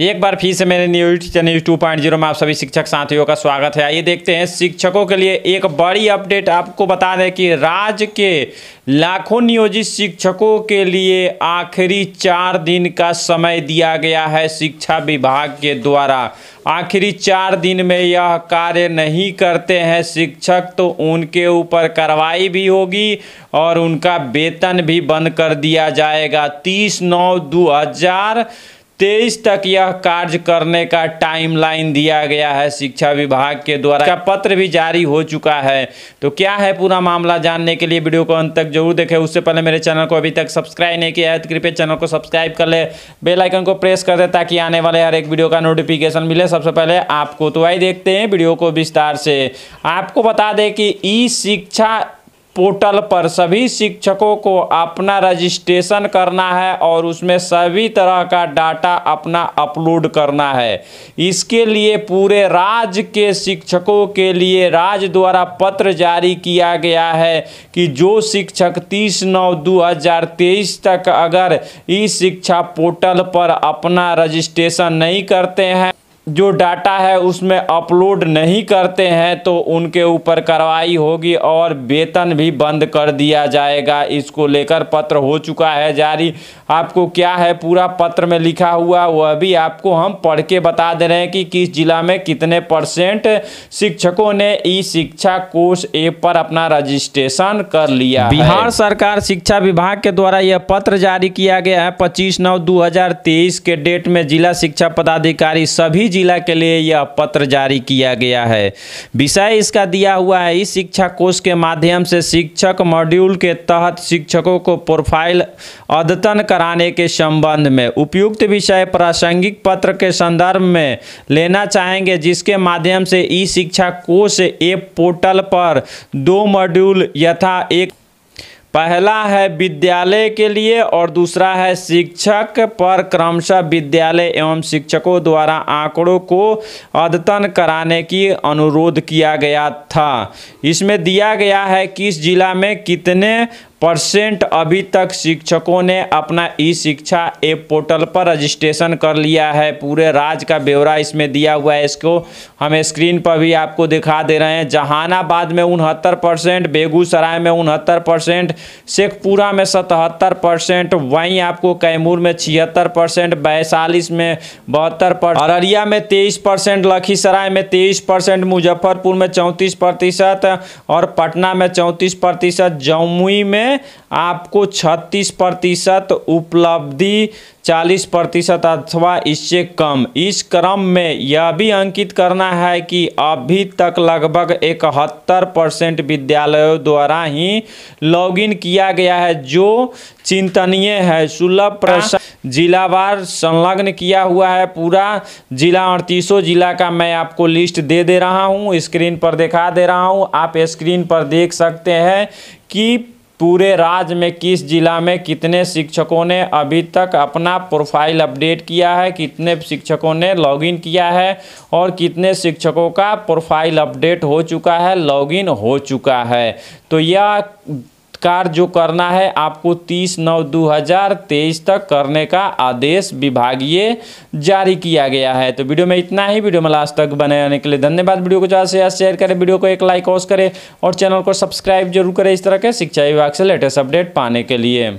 एक बार फिर से मेरे news news two point zero में आप सभी शिक्षक साथियों का स्वागत है आइए देखते हैं शिक्षकों के लिए एक बड़ी अपडेट आपको बता दें कि राज्य के लाखों नियोजित शिक्षकों के लिए आखिरी चार दिन का समय दिया गया है शिक्षा विभाग के द्वारा आखिरी चार दिन में यह कार्य नहीं करते हैं शिक्षक तो उनके ऊपर कार्रवाई भी होगी और उनका वेतन भी बंद कर दिया जाएगा तीस नौ दो हज़ार तेईस तक यह कार्य करने का टाइमलाइन दिया गया है शिक्षा विभाग के द्वारा का पत्र भी जारी हो चुका है तो क्या है पूरा मामला जानने के लिए वीडियो को अंत तक जरूर देखें उससे पहले मेरे चैनल को अभी तक सब्सक्राइब नहीं किया है तो कृपया चैनल को सब्सक्राइब कर ले बेल आइकन को प्रेस कर दे ताकि आने वाले हर एक वीडियो का नोटिफिकेशन मिले सबसे पहले आपको तो आई देखते हैं वीडियो को विस्तार से आपको बता दें कि ई शिक्षा पोर्टल पर सभी शिक्षकों को अपना रजिस्ट्रेशन करना है और उसमें सभी तरह का डाटा अपना अपलोड करना है इसके लिए पूरे राज्य के शिक्षकों के लिए राज्य द्वारा पत्र जारी किया गया है कि जो शिक्षक 30 नौ 2023 तक अगर ई शिक्षा पोर्टल पर अपना रजिस्ट्रेशन नहीं करते हैं जो डाटा है उसमें अपलोड नहीं करते हैं तो उनके ऊपर कार्रवाई होगी और वेतन भी बंद कर दिया जाएगा इसको लेकर पत्र हो चुका है जारी आपको क्या है पूरा पत्र में लिखा हुआ वह भी आपको हम पढ़ के बता दे रहे हैं कि किस जिला में कितने परसेंट शिक्षकों ने ई शिक्षा कोष ऐप पर अपना रजिस्ट्रेशन कर लिया बिहार सरकार शिक्षा विभाग के द्वारा यह पत्र जारी किया गया है पच्चीस नौ दो के डेट में जिला शिक्षा पदाधिकारी सभी जिला के लिए यह पत्र जारी किया गया है विषय इसका दिया हुआ है इस शिक्षा कोष के माध्यम से शिक्षक मॉड्यूल के तहत शिक्षकों को प्रोफाइल अद्यतन कराने के संबंध में उपयुक्त विषय प्रासंगिक पत्र के संदर्भ में लेना चाहेंगे जिसके माध्यम से ई शिक्षा कोष एप पोर्टल पर दो मॉड्यूल यथा एक पहला है विद्यालय के लिए और दूसरा है शिक्षक पर क्रमशः विद्यालय एवं शिक्षकों द्वारा आंकड़ों को अद्यतन कराने की अनुरोध किया गया था इसमें दिया गया है किस जिला में कितने परसेंट अभी तक शिक्षकों ने अपना ई शिक्षा ऐप पोर्टल पर रजिस्ट्रेशन कर लिया है पूरे राज्य का ब्यौरा इसमें दिया हुआ है इसको हम स्क्रीन पर भी आपको दिखा दे रहे हैं जहानाबाद में उनहत्तर परसेंट बेगूसराय में उनहत्तर परसेंट शेखपुरा में सतहत्तर परसेंट वहीं आपको कैमूर में छिहत्तर परसेंट में बहत्तर अररिया में तेईस परसेंट लखीसराय में तेईस परसेंट मुजफ्फरपुर में चौंतीस प्रतिशत और पटना में चौंतीस प्रतिशत जमुई में आपको 36 प्रतिशत उपलब्धि 40 प्रतिशत अथवा इससे कम इस क्रम में यह भी अंकित करना है कि अभी तक लगभग इकहत्तर परसेंट विद्यालयों द्वारा ही लॉगिन किया गया है जो चिंतनीय है सुलभ प्रश्न जिलावार संलग्न किया हुआ है पूरा जिला अड़तीसों जिला का मैं आपको लिस्ट दे दे रहा हूँ स्क्रीन पर दिखा दे रहा हूँ आप स्क्रीन पर देख सकते हैं कि पूरे राज्य में किस जिला में कितने शिक्षकों ने अभी तक अपना प्रोफाइल अपडेट किया है कितने शिक्षकों ने लॉगिन किया है और कितने शिक्षकों का प्रोफाइल अपडेट हो चुका है लॉगिन हो चुका है तो यह कार्य जो करना है आपको 30 नौ 2023 तक करने का आदेश विभागीय जारी किया गया है तो वीडियो में इतना ही वीडियो में लास्ट तक बने रहने के लिए धन्यवाद वीडियो को ज़्यादा से ज़्यादा शेयर करें वीडियो को एक लाइक ऑस करें और चैनल को सब्सक्राइब जरूर करें इस तरह के शिक्षा विभाग से लेटेस्ट अपडेट पाने के लिए